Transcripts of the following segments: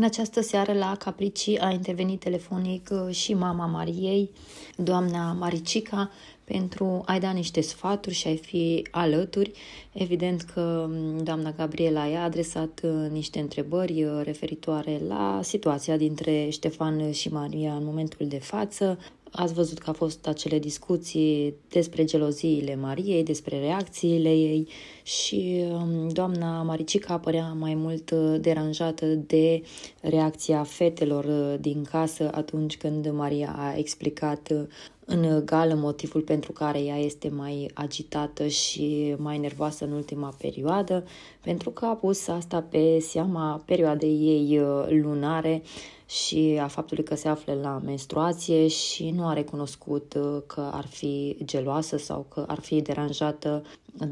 În această seară la Capricii a intervenit telefonic uh, și mama Mariei, doamna Maricica, pentru a-i da niște sfaturi și a-i fi alături. Evident că mm, doamna Gabriela i-a adresat uh, niște întrebări uh, referitoare la situația dintre Ștefan și Maria în momentul de față, Ați văzut că a fost acele discuții despre geloziile Mariei, despre reacțiile ei și um, doamna Maricica părea mai mult uh, deranjată de reacția fetelor uh, din casă atunci când Maria a explicat uh, în gală motivul pentru care ea este mai agitată și mai nervoasă în ultima perioadă, pentru că a pus asta pe seama perioadei ei lunare, și a faptului că se află la menstruație și nu a recunoscut uh, că ar fi geloasă sau că ar fi deranjată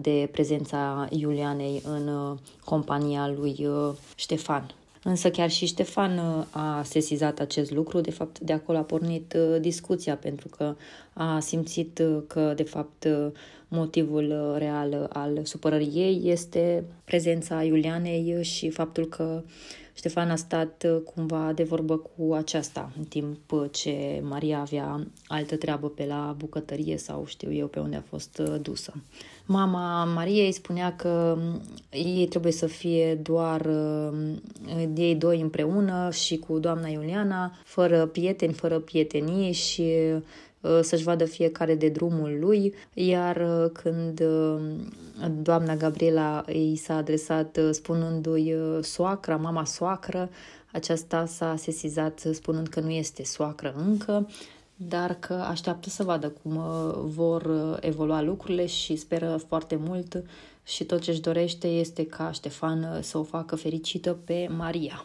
de prezența Iulianei în uh, compania lui uh, Ștefan. Însă chiar și Ștefan a sesizat acest lucru, de fapt de acolo a pornit discuția, pentru că a simțit că de fapt motivul uh, real uh, al supărării ei este prezența Iulianei uh, și faptul că Ștefan a stat cumva de vorbă cu aceasta în timp ce Maria avea altă treabă pe la bucătărie sau știu eu pe unde a fost dusă. Mama Mariei spunea că mm, ei trebuie să fie doar ei doi împreună și cu doamna Iuliana, fără prieteni, fără prietenie și Uh, să-și vadă fiecare de drumul lui, iar uh, când uh, doamna Gabriela îi s-a adresat spunându-i soacra, mama soacră, aceasta s-a sesizat spunând că nu este soacră încă, dar că așteaptă să vadă cum vor evolua lucrurile și speră foarte mult și tot ce își dorește este ca Ștefan să o facă fericită pe Maria.